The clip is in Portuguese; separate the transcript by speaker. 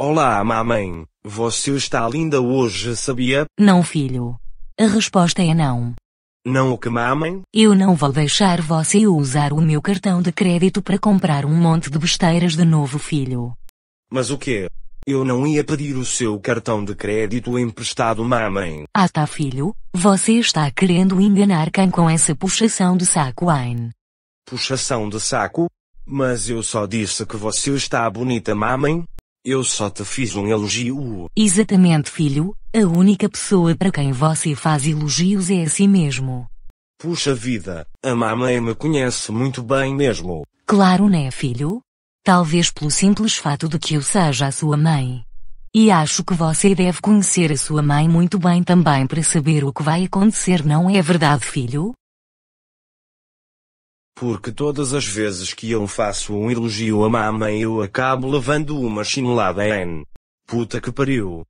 Speaker 1: Olá, mamãe. Você está linda hoje, sabia?
Speaker 2: Não, filho. A resposta é não.
Speaker 1: Não o que, mamãe?
Speaker 2: Eu não vou deixar você usar o meu cartão de crédito para comprar um monte de besteiras de novo, filho.
Speaker 1: Mas o quê? Eu não ia pedir o seu cartão de crédito emprestado, mamãe.
Speaker 2: Ah tá, filho. Você está querendo enganar quem com essa puxação de saco, Ain.
Speaker 1: Puxação de saco? Mas eu só disse que você está bonita, mamãe. Eu só te fiz um elogio.
Speaker 2: Exatamente, filho. A única pessoa para quem você faz elogios é a si mesmo.
Speaker 1: Puxa vida, a mamãe me conhece muito bem mesmo.
Speaker 2: Claro, né, filho? Talvez pelo simples fato de que eu seja a sua mãe. E acho que você deve conhecer a sua mãe muito bem também para saber o que vai acontecer, não é verdade, filho?
Speaker 1: porque todas as vezes que eu faço um elogio a mamãe eu acabo levando uma chinelada em. Puta que pariu.